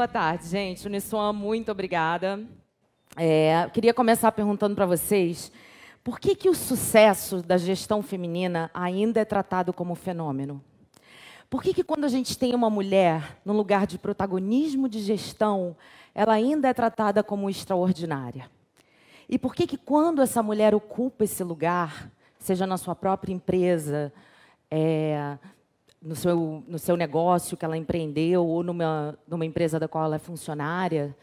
Boa tarde, gente. Uniswan, muito obrigada. É, queria começar perguntando para vocês por que, que o sucesso da gestão feminina ainda é tratado como fenômeno? Por que, que quando a gente tem uma mulher no lugar de protagonismo de gestão, ela ainda é tratada como extraordinária? E por que, que quando essa mulher ocupa esse lugar, seja na sua própria empresa, é, no seu, no seu negócio que ela empreendeu ou numa, numa empresa da qual ela é funcionária,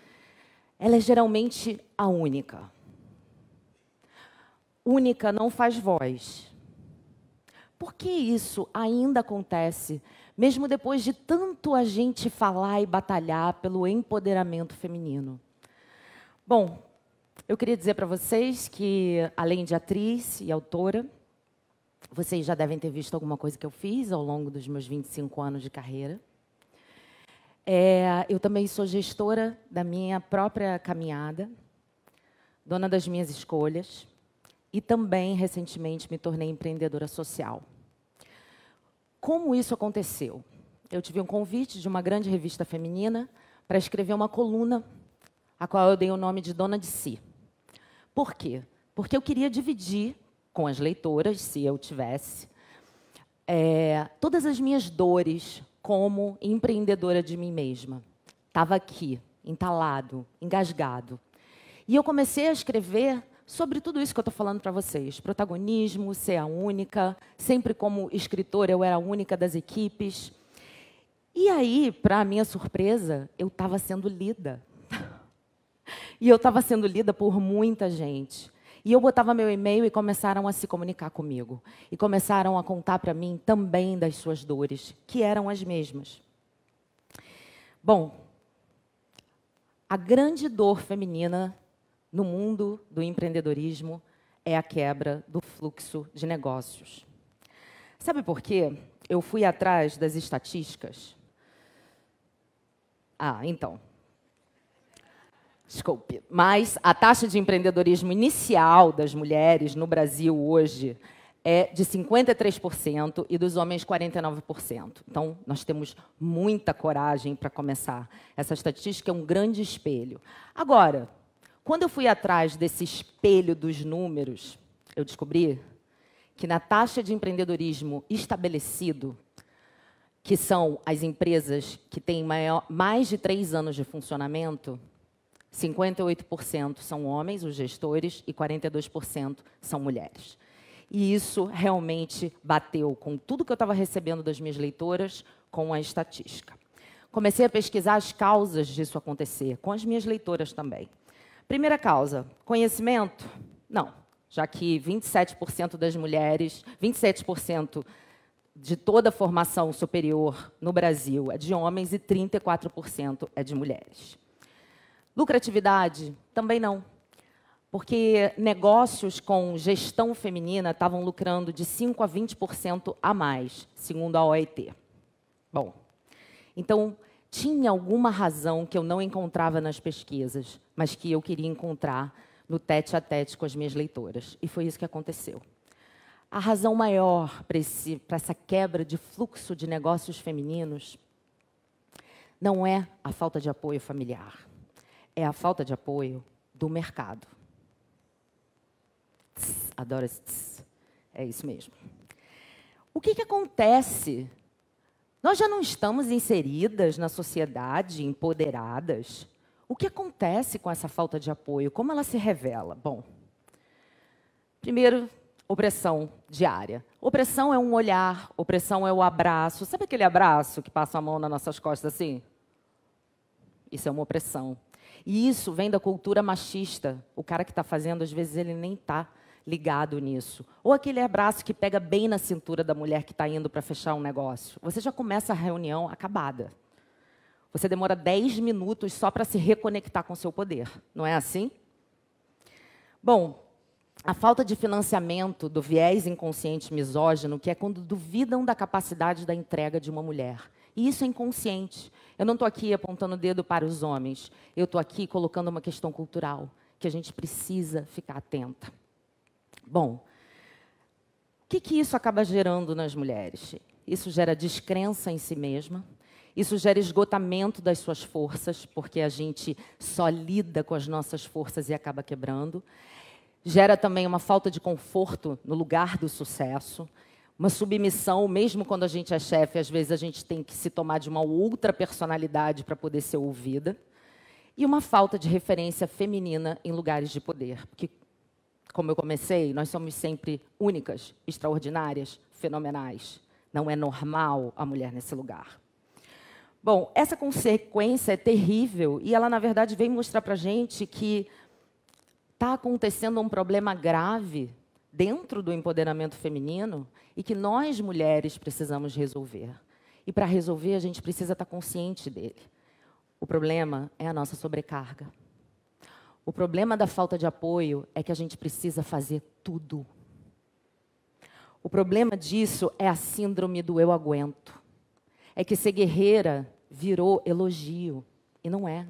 ela é geralmente a única. Única não faz voz. Por que isso ainda acontece, mesmo depois de tanto a gente falar e batalhar pelo empoderamento feminino? Bom, eu queria dizer para vocês que, além de atriz e autora, vocês já devem ter visto alguma coisa que eu fiz ao longo dos meus 25 anos de carreira. É, eu também sou gestora da minha própria caminhada, dona das minhas escolhas e também, recentemente, me tornei empreendedora social. Como isso aconteceu? Eu tive um convite de uma grande revista feminina para escrever uma coluna, a qual eu dei o nome de Dona de Si. Por quê? Porque eu queria dividir com as leitoras, se eu tivesse, é, todas as minhas dores como empreendedora de mim mesma. Estava aqui, entalado, engasgado. E eu comecei a escrever sobre tudo isso que eu estou falando para vocês: protagonismo, ser a única, sempre como escritora eu era a única das equipes. E aí, para minha surpresa, eu estava sendo lida. e eu estava sendo lida por muita gente. E eu botava meu e-mail e começaram a se comunicar comigo. E começaram a contar para mim também das suas dores, que eram as mesmas. Bom, a grande dor feminina no mundo do empreendedorismo é a quebra do fluxo de negócios. Sabe por quê? Eu fui atrás das estatísticas. Ah, então, Desculpe. Mas a taxa de empreendedorismo inicial das mulheres no Brasil hoje é de 53% e dos homens 49%. Então, nós temos muita coragem para começar. Essa estatística é um grande espelho. Agora, quando eu fui atrás desse espelho dos números, eu descobri que na taxa de empreendedorismo estabelecido, que são as empresas que têm maior, mais de três anos de funcionamento, 58% são homens, os gestores, e 42% são mulheres. E isso realmente bateu com tudo que eu estava recebendo das minhas leitoras, com a estatística. Comecei a pesquisar as causas disso acontecer, com as minhas leitoras também. Primeira causa, conhecimento? Não, já que 27% das mulheres, 27% de toda a formação superior no Brasil é de homens e 34% é de mulheres. Lucratividade? Também não. Porque negócios com gestão feminina estavam lucrando de 5% a 20% a mais, segundo a OIT. Bom, então, tinha alguma razão que eu não encontrava nas pesquisas, mas que eu queria encontrar no tete a tete com as minhas leitoras. E foi isso que aconteceu. A razão maior para essa quebra de fluxo de negócios femininos não é a falta de apoio familiar é a falta de apoio do mercado. Tss, adoro esse tss. É isso mesmo. O que, que acontece? Nós já não estamos inseridas na sociedade, empoderadas. O que acontece com essa falta de apoio? Como ela se revela? Bom, primeiro, opressão diária. Opressão é um olhar, opressão é o abraço. Sabe aquele abraço que passa a mão nas nossas costas assim? Isso é uma opressão. E isso vem da cultura machista. O cara que está fazendo, às vezes, ele nem está ligado nisso. Ou aquele abraço que pega bem na cintura da mulher que está indo para fechar um negócio. Você já começa a reunião acabada. Você demora 10 minutos só para se reconectar com seu poder. Não é assim? Bom, a falta de financiamento do viés inconsciente misógino, que é quando duvidam da capacidade da entrega de uma mulher. E isso é inconsciente. Eu não estou aqui apontando o dedo para os homens. Eu estou aqui colocando uma questão cultural que a gente precisa ficar atenta. Bom, o que, que isso acaba gerando nas mulheres? Isso gera descrença em si mesma, isso gera esgotamento das suas forças, porque a gente só lida com as nossas forças e acaba quebrando. Gera também uma falta de conforto no lugar do sucesso uma submissão, mesmo quando a gente é chefe, às vezes a gente tem que se tomar de uma outra personalidade para poder ser ouvida, e uma falta de referência feminina em lugares de poder, porque, como eu comecei, nós somos sempre únicas, extraordinárias, fenomenais. Não é normal a mulher nesse lugar. Bom, essa consequência é terrível e ela, na verdade, vem mostrar para a gente que está acontecendo um problema grave dentro do empoderamento feminino e que nós mulheres precisamos resolver. E para resolver, a gente precisa estar consciente dele. O problema é a nossa sobrecarga. O problema da falta de apoio é que a gente precisa fazer tudo. O problema disso é a síndrome do eu aguento. É que ser guerreira virou elogio. E não é.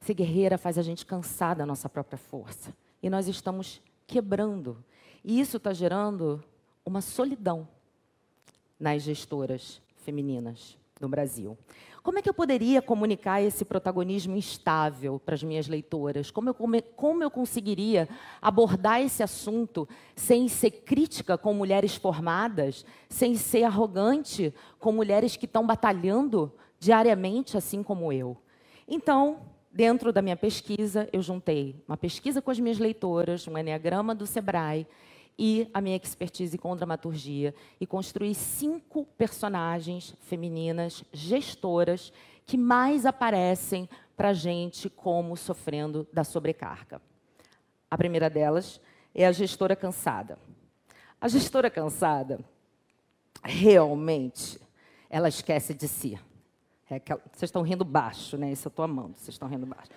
Ser guerreira faz a gente cansar da nossa própria força. E nós estamos quebrando. E isso está gerando uma solidão nas gestoras femininas no Brasil. Como é que eu poderia comunicar esse protagonismo instável para as minhas leitoras? Como eu, como, como eu conseguiria abordar esse assunto sem ser crítica com mulheres formadas, sem ser arrogante com mulheres que estão batalhando diariamente, assim como eu? Então, dentro da minha pesquisa, eu juntei uma pesquisa com as minhas leitoras, um enneagrama do Sebrae e a minha expertise com dramaturgia e construí cinco personagens femininas gestoras que mais aparecem para gente como sofrendo da sobrecarga. A primeira delas é a gestora cansada. A gestora cansada realmente ela esquece de si. É que vocês estão rindo baixo, né? Isso eu estou amando, vocês estão rindo baixo.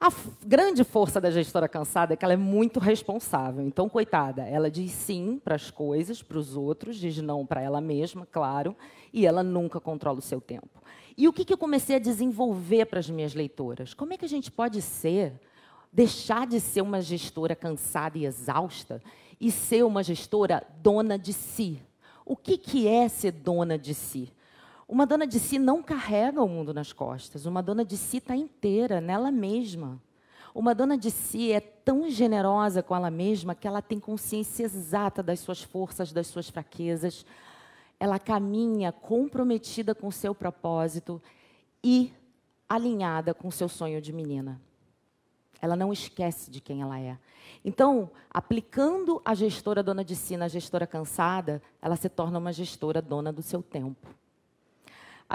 A grande força da gestora cansada é que ela é muito responsável. Então, coitada, ela diz sim para as coisas, para os outros, diz não para ela mesma, claro, e ela nunca controla o seu tempo. E o que, que eu comecei a desenvolver para as minhas leitoras? Como é que a gente pode ser, deixar de ser uma gestora cansada e exausta e ser uma gestora dona de si? O que, que é ser dona de si? Uma dona de si não carrega o mundo nas costas, uma dona de si está inteira nela mesma. Uma dona de si é tão generosa com ela mesma que ela tem consciência exata das suas forças, das suas fraquezas. Ela caminha comprometida com seu propósito e alinhada com seu sonho de menina. Ela não esquece de quem ela é. Então, aplicando a gestora dona de si na gestora cansada, ela se torna uma gestora dona do seu tempo.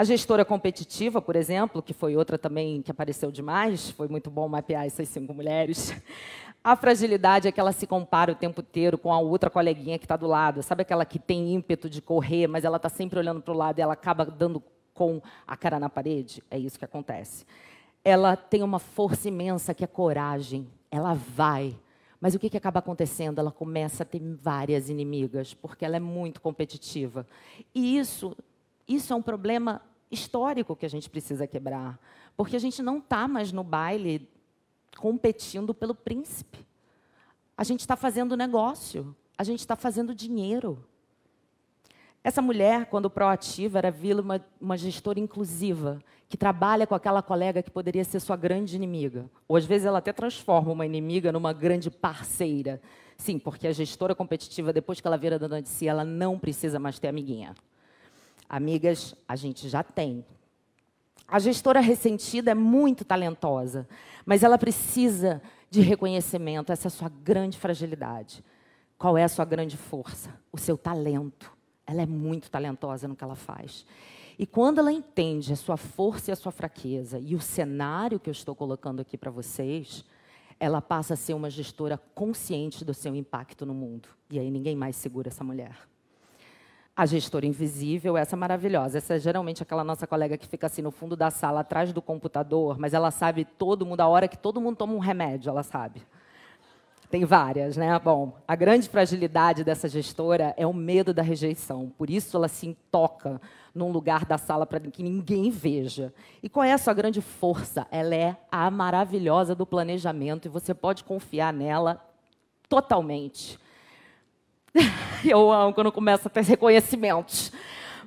A gestora competitiva, por exemplo, que foi outra também que apareceu demais, foi muito bom mapear essas cinco mulheres. A fragilidade é que ela se compara o tempo inteiro com a outra coleguinha que está do lado. Sabe aquela que tem ímpeto de correr, mas ela está sempre olhando para o lado e ela acaba dando com a cara na parede? É isso que acontece. Ela tem uma força imensa que é coragem. Ela vai. Mas o que, que acaba acontecendo? Ela começa a ter várias inimigas, porque ela é muito competitiva. E isso, isso é um problema histórico que a gente precisa quebrar. Porque a gente não está mais no baile competindo pelo príncipe. A gente está fazendo negócio, a gente está fazendo dinheiro. Essa mulher, quando proativa, era vila uma, uma gestora inclusiva, que trabalha com aquela colega que poderia ser sua grande inimiga. Ou às vezes ela até transforma uma inimiga numa grande parceira. Sim, porque a gestora competitiva, depois que ela vira dona de si, ela não precisa mais ter amiguinha. Amigas, a gente já tem. A gestora ressentida é muito talentosa, mas ela precisa de reconhecimento. Essa é a sua grande fragilidade. Qual é a sua grande força? O seu talento. Ela é muito talentosa no que ela faz. E quando ela entende a sua força e a sua fraqueza e o cenário que eu estou colocando aqui para vocês, ela passa a ser uma gestora consciente do seu impacto no mundo. E aí ninguém mais segura essa mulher a gestora invisível, essa é maravilhosa. Essa é geralmente aquela nossa colega que fica assim no fundo da sala, atrás do computador, mas ela sabe todo mundo, a hora que todo mundo toma um remédio, ela sabe. Tem várias, né? Bom, a grande fragilidade dessa gestora é o medo da rejeição. Por isso ela se toca num lugar da sala para que ninguém veja. E qual é a sua grande força? Ela é a maravilhosa do planejamento e você pode confiar nela totalmente. Eu amo quando começa a ter reconhecimentos.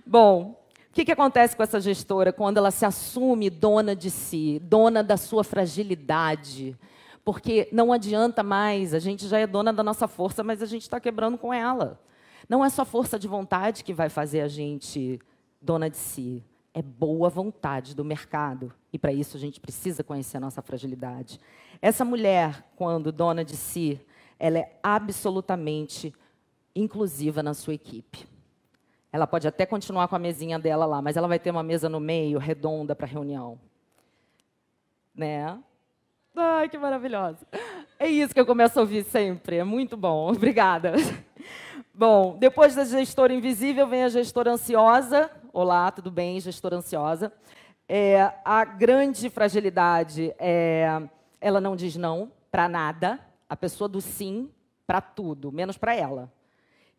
Bom, o que, que acontece com essa gestora quando ela se assume dona de si, dona da sua fragilidade? Porque não adianta mais, a gente já é dona da nossa força, mas a gente está quebrando com ela. Não é só força de vontade que vai fazer a gente dona de si, é boa vontade do mercado. E para isso a gente precisa conhecer a nossa fragilidade. Essa mulher, quando dona de si, ela é absolutamente inclusiva na sua equipe. Ela pode até continuar com a mesinha dela lá, mas ela vai ter uma mesa no meio, redonda, para reunião. Né? Ai, que maravilhosa. É isso que eu começo a ouvir sempre. É muito bom. Obrigada. Bom, depois da gestora invisível vem a gestora ansiosa. Olá, tudo bem, gestora ansiosa? É, a grande fragilidade é ela não diz não para nada. A pessoa do sim para tudo, menos para ela.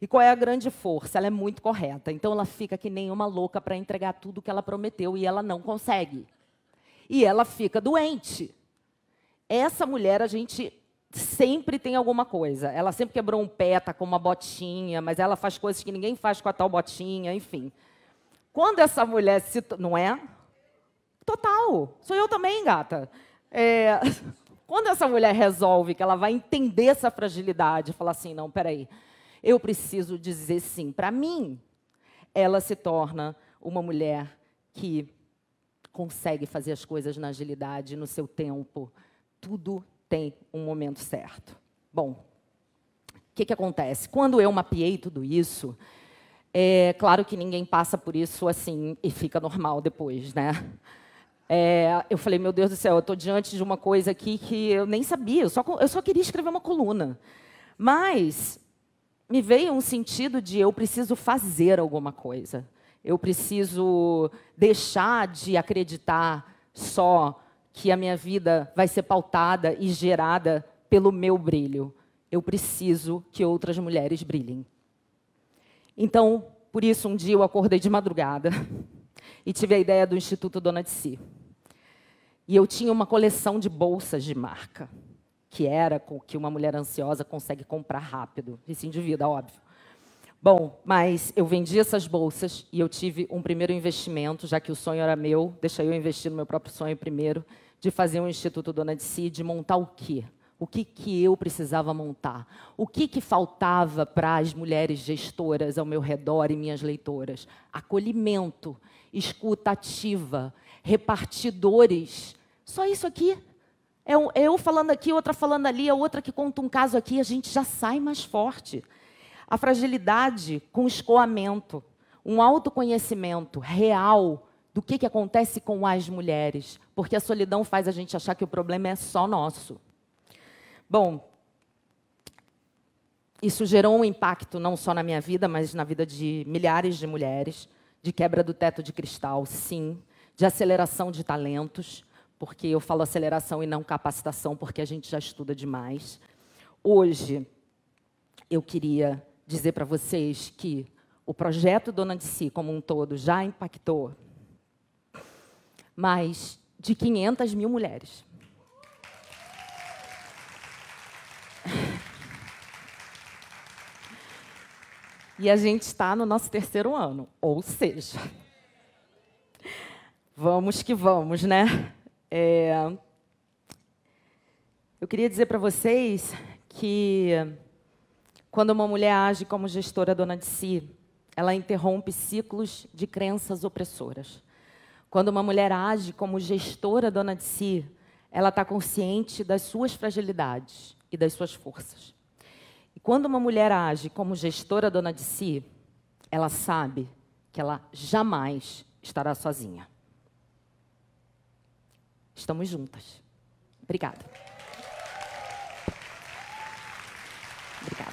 E qual é a grande força? Ela é muito correta. Então ela fica que nem uma louca para entregar tudo que ela prometeu e ela não consegue. E ela fica doente. Essa mulher a gente sempre tem alguma coisa. Ela sempre quebrou um pé, tá com uma botinha, mas ela faz coisas que ninguém faz com a tal botinha, enfim. Quando essa mulher se. Não é? Total. Sou eu também, gata. É... Quando essa mulher resolve que ela vai entender essa fragilidade, falar assim: não, peraí. aí eu preciso dizer sim para mim, ela se torna uma mulher que consegue fazer as coisas na agilidade, no seu tempo. Tudo tem um momento certo. Bom, o que, que acontece? Quando eu mapeei tudo isso, é claro que ninguém passa por isso assim e fica normal depois, né? É, eu falei, meu Deus do céu, eu estou diante de uma coisa aqui que eu nem sabia, eu só, eu só queria escrever uma coluna. Mas me veio um sentido de eu preciso fazer alguma coisa. Eu preciso deixar de acreditar só que a minha vida vai ser pautada e gerada pelo meu brilho. Eu preciso que outras mulheres brilhem. Então, por isso, um dia eu acordei de madrugada e tive a ideia do Instituto Dona de Si. E eu tinha uma coleção de bolsas de marca que era que uma mulher ansiosa consegue comprar rápido. E se endivida, óbvio. Bom, mas eu vendi essas bolsas e eu tive um primeiro investimento, já que o sonho era meu, deixa eu investir no meu próprio sonho primeiro, de fazer um Instituto Dona de Si, de montar o quê? O que, que eu precisava montar? O que, que faltava para as mulheres gestoras ao meu redor e minhas leitoras? Acolhimento, escuta ativa, repartidores. Só isso aqui é eu falando aqui, outra falando ali, a outra que conta um caso aqui, a gente já sai mais forte. A fragilidade com escoamento, um autoconhecimento real do que, que acontece com as mulheres, porque a solidão faz a gente achar que o problema é só nosso. Bom, isso gerou um impacto não só na minha vida, mas na vida de milhares de mulheres, de quebra do teto de cristal, sim, de aceleração de talentos porque eu falo aceleração e não capacitação, porque a gente já estuda demais. Hoje, eu queria dizer para vocês que o projeto Dona de Si, como um todo, já impactou mais de 500 mil mulheres. E a gente está no nosso terceiro ano, ou seja, vamos que vamos, né? É... Eu queria dizer para vocês que quando uma mulher age como gestora dona de si, ela interrompe ciclos de crenças opressoras. Quando uma mulher age como gestora dona de si, ela está consciente das suas fragilidades e das suas forças. E quando uma mulher age como gestora dona de si, ela sabe que ela jamais estará sozinha. Estamos juntas. Obrigada. Obrigada.